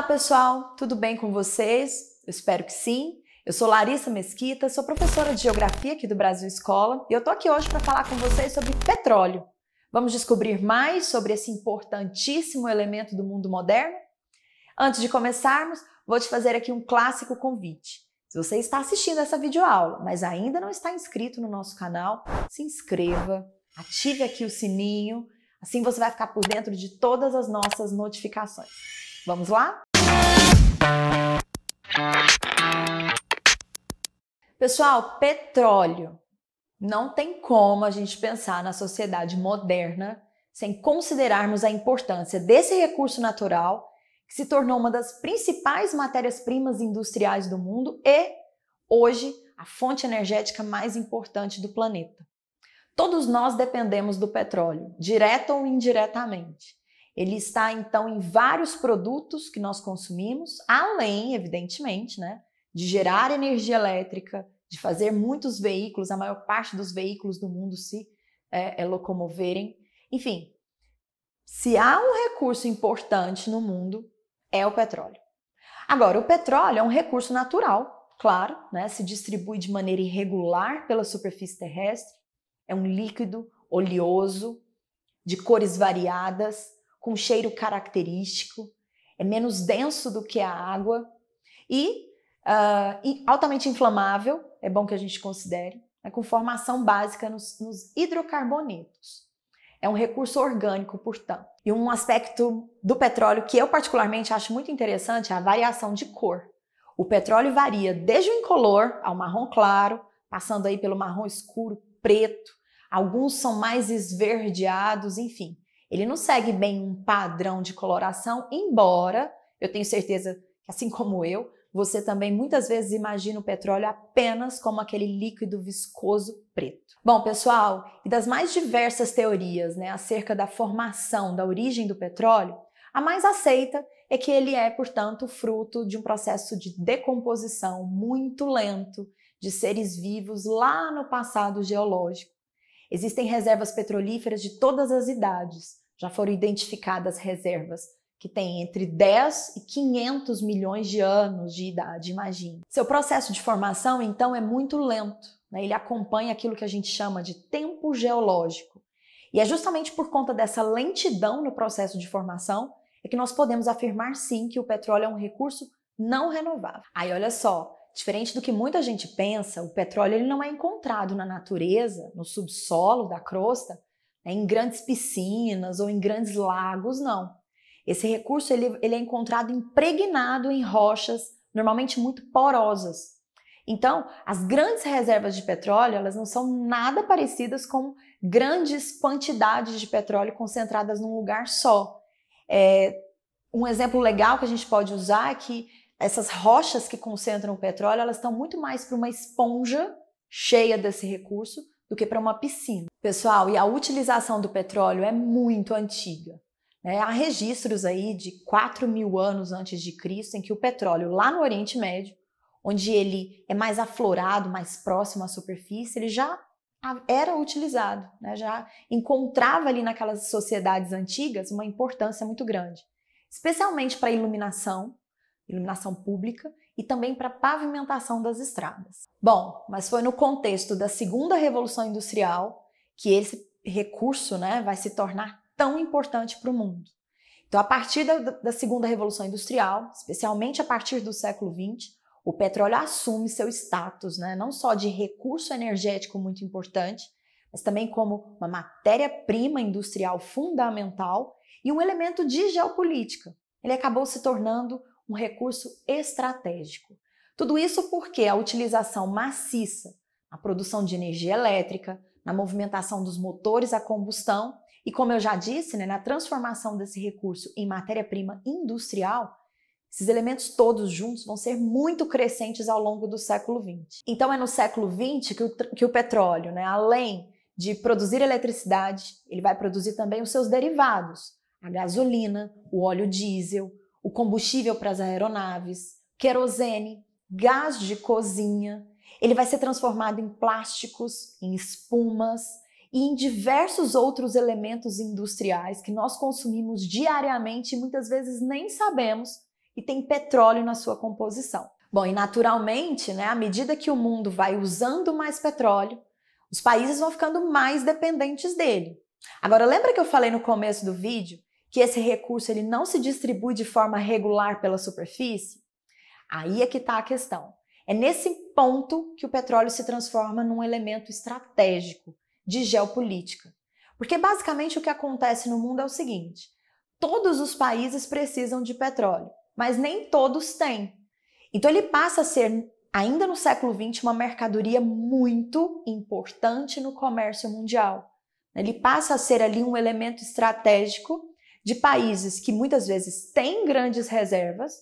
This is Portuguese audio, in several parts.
Olá, pessoal! Tudo bem com vocês? Eu espero que sim. Eu sou Larissa Mesquita, sou professora de Geografia aqui do Brasil Escola e eu tô aqui hoje para falar com vocês sobre petróleo. Vamos descobrir mais sobre esse importantíssimo elemento do mundo moderno? Antes de começarmos, vou te fazer aqui um clássico convite. Se você está assistindo essa videoaula, mas ainda não está inscrito no nosso canal, se inscreva, ative aqui o sininho, assim você vai ficar por dentro de todas as nossas notificações. Vamos lá? Pessoal, petróleo. Não tem como a gente pensar na sociedade moderna sem considerarmos a importância desse recurso natural que se tornou uma das principais matérias-primas industriais do mundo e, hoje, a fonte energética mais importante do planeta. Todos nós dependemos do petróleo, direta ou indiretamente. Ele está então em vários produtos que nós consumimos, além, evidentemente, né, de gerar energia elétrica, de fazer muitos veículos, a maior parte dos veículos do mundo se é, é, locomoverem. Enfim, se há um recurso importante no mundo, é o petróleo. Agora, o petróleo é um recurso natural, claro, né? se distribui de maneira irregular pela superfície terrestre, é um líquido oleoso, de cores variadas, com cheiro característico, é menos denso do que a água e uh, altamente inflamável, é bom que a gente considere, né, com formação básica nos, nos hidrocarbonetos. É um recurso orgânico, portanto. E um aspecto do petróleo que eu particularmente acho muito interessante é a variação de cor. O petróleo varia desde o incolor ao marrom claro, passando aí pelo marrom escuro, preto, alguns são mais esverdeados, enfim. Ele não segue bem um padrão de coloração, embora eu tenho certeza que, assim como eu, você também muitas vezes imagina o petróleo apenas como aquele líquido viscoso preto. Bom, pessoal, e das mais diversas teorias né, acerca da formação, da origem do petróleo, a mais aceita é que ele é, portanto, fruto de um processo de decomposição muito lento de seres vivos lá no passado geológico. Existem reservas petrolíferas de todas as idades. Já foram identificadas reservas que tem entre 10 e 500 milhões de anos de idade, imagine. Seu processo de formação, então, é muito lento. Né? Ele acompanha aquilo que a gente chama de tempo geológico. E é justamente por conta dessa lentidão no processo de formação é que nós podemos afirmar, sim, que o petróleo é um recurso não renovável. Aí, olha só, Diferente do que muita gente pensa, o petróleo ele não é encontrado na natureza, no subsolo da crosta, né, em grandes piscinas ou em grandes lagos, não. Esse recurso ele, ele é encontrado impregnado em rochas, normalmente muito porosas. Então, as grandes reservas de petróleo, elas não são nada parecidas com grandes quantidades de petróleo concentradas num lugar só. É, um exemplo legal que a gente pode usar é que essas rochas que concentram o petróleo, elas estão muito mais para uma esponja cheia desse recurso do que para uma piscina. Pessoal, e a utilização do petróleo é muito antiga. Né, há registros aí de 4 mil anos antes de Cristo em que o petróleo lá no Oriente Médio, onde ele é mais aflorado, mais próximo à superfície, ele já era utilizado, né? já encontrava ali naquelas sociedades antigas uma importância muito grande, especialmente para iluminação, iluminação pública e também para pavimentação das estradas. Bom, mas foi no contexto da segunda revolução industrial que esse recurso, né, vai se tornar tão importante para o mundo. Então, a partir da, da, segunda revolução industrial, especialmente a partir do século XX, o petróleo assume seu status, né, não só de recurso energético muito importante, mas também como uma matéria-prima industrial fundamental e um elemento de geopolítica. Ele acabou se tornando um recurso estratégico. Tudo isso porque a utilização maciça na produção de energia elétrica, na movimentação dos motores a combustão e como eu já disse, né, na transformação desse recurso em matéria-prima industrial, esses elementos todos juntos vão ser muito crescentes ao longo do século XX. Então é no século XX que o, que o petróleo, né, além de produzir eletricidade, ele vai produzir também os seus derivados, a gasolina, o óleo diesel, o combustível para as aeronaves, querosene, gás de cozinha. Ele vai ser transformado em plásticos, em espumas, e em diversos outros elementos industriais que nós consumimos diariamente e muitas vezes nem sabemos que tem petróleo na sua composição. Bom, e naturalmente, né, à medida que o mundo vai usando mais petróleo, os países vão ficando mais dependentes dele. Agora, lembra que eu falei no começo do vídeo que esse recurso ele não se distribui de forma regular pela superfície? Aí é que está a questão. É nesse ponto que o petróleo se transforma num elemento estratégico de geopolítica. Porque basicamente o que acontece no mundo é o seguinte: todos os países precisam de petróleo, mas nem todos têm. Então ele passa a ser, ainda no século XX, uma mercadoria muito importante no comércio mundial. Ele passa a ser ali um elemento estratégico de países que muitas vezes têm grandes reservas,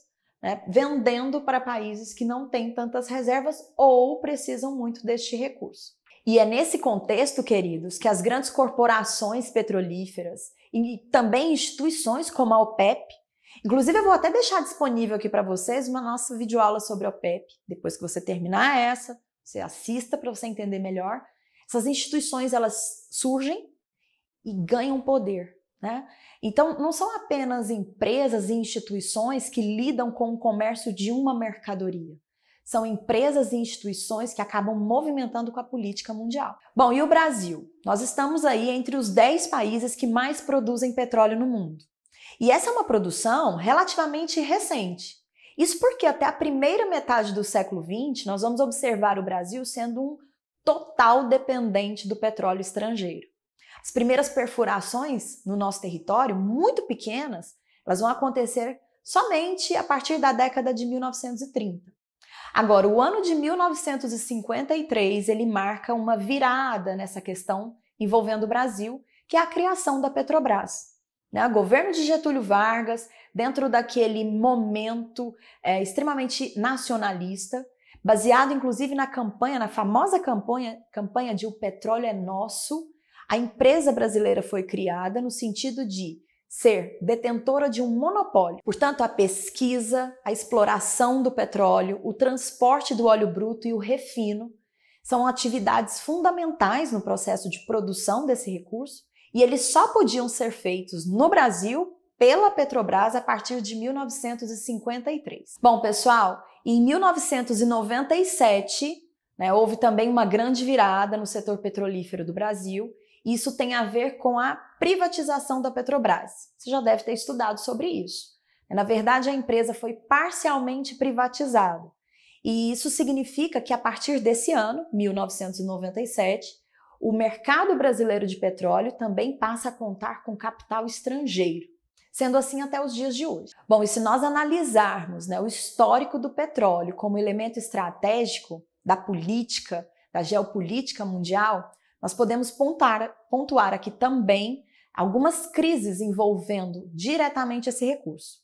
né, vendendo para países que não têm tantas reservas ou precisam muito deste recurso. E é nesse contexto, queridos, que as grandes corporações petrolíferas e também instituições como a OPEP, inclusive eu vou até deixar disponível aqui para vocês uma nossa videoaula sobre a OPEP, depois que você terminar essa, você assista para você entender melhor. Essas instituições, elas surgem e ganham poder, né? Então, não são apenas empresas e instituições que lidam com o comércio de uma mercadoria, são empresas e instituições que acabam movimentando com a política mundial. Bom, e o Brasil? Nós estamos aí entre os 10 países que mais produzem petróleo no mundo. E essa é uma produção relativamente recente. Isso porque até a primeira metade do século XX, nós vamos observar o Brasil sendo um total dependente do petróleo estrangeiro. As primeiras perfurações no nosso território, muito pequenas, elas vão acontecer somente a partir da década de 1930. Agora, o ano de 1953 ele marca uma virada nessa questão envolvendo o Brasil, que é a criação da Petrobras. Né? O governo de Getúlio Vargas, dentro daquele momento é, extremamente nacionalista, baseado inclusive na campanha, na famosa campanha, campanha de O Petróleo é Nosso, a empresa brasileira foi criada no sentido de ser detentora de um monopólio. Portanto, a pesquisa, a exploração do petróleo, o transporte do óleo bruto e o refino são atividades fundamentais no processo de produção desse recurso e eles só podiam ser feitos no Brasil pela Petrobras a partir de 1953. Bom, pessoal, em 1997 né, houve também uma grande virada no setor petrolífero do Brasil isso tem a ver com a privatização da Petrobras. Você já deve ter estudado sobre isso. Na verdade, a empresa foi parcialmente privatizada. E isso significa que a partir desse ano, 1997, o mercado brasileiro de petróleo também passa a contar com capital estrangeiro, sendo assim até os dias de hoje. Bom, e se nós analisarmos né, o histórico do petróleo como elemento estratégico da política, da geopolítica mundial, nós podemos pontuar, pontuar aqui também algumas crises envolvendo diretamente esse recurso.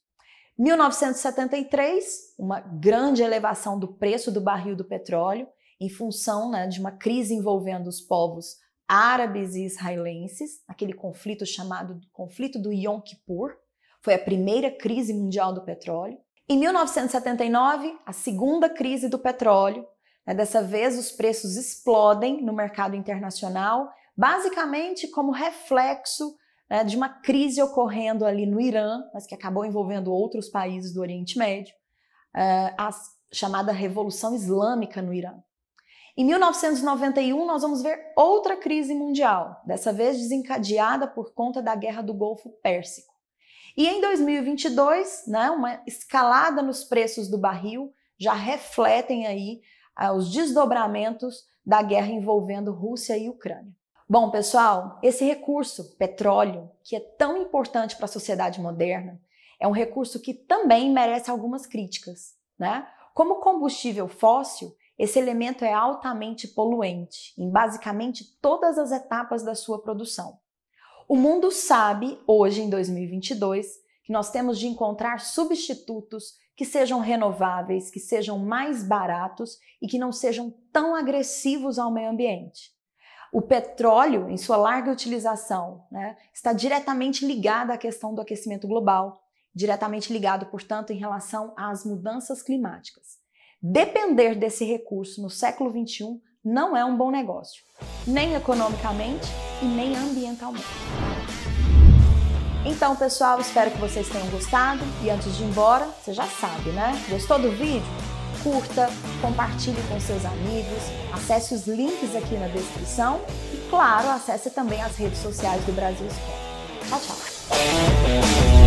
1973, uma grande elevação do preço do barril do petróleo em função né, de uma crise envolvendo os povos árabes e israelenses, aquele conflito chamado conflito do Yom Kippur, foi a primeira crise mundial do petróleo. Em 1979, a segunda crise do petróleo, né, dessa vez, os preços explodem no mercado internacional, basicamente como reflexo né, de uma crise ocorrendo ali no Irã, mas que acabou envolvendo outros países do Oriente Médio, eh, a chamada Revolução Islâmica no Irã. Em 1991, nós vamos ver outra crise mundial, dessa vez desencadeada por conta da Guerra do Golfo Pérsico. E em 2022, né, uma escalada nos preços do barril já refletem aí aos desdobramentos da guerra envolvendo Rússia e Ucrânia. Bom, pessoal, esse recurso, petróleo, que é tão importante para a sociedade moderna, é um recurso que também merece algumas críticas. Né? Como combustível fóssil, esse elemento é altamente poluente em basicamente todas as etapas da sua produção. O mundo sabe, hoje em 2022, que nós temos de encontrar substitutos que sejam renováveis, que sejam mais baratos e que não sejam tão agressivos ao meio ambiente. O petróleo, em sua larga utilização, né, está diretamente ligado à questão do aquecimento global, diretamente ligado, portanto, em relação às mudanças climáticas. Depender desse recurso no século XXI não é um bom negócio, nem economicamente e nem ambientalmente. Então, pessoal, espero que vocês tenham gostado e antes de ir embora, você já sabe, né? Gostou do vídeo? Curta, compartilhe com seus amigos, acesse os links aqui na descrição e, claro, acesse também as redes sociais do Brasil Esporte. Tchau, tchau!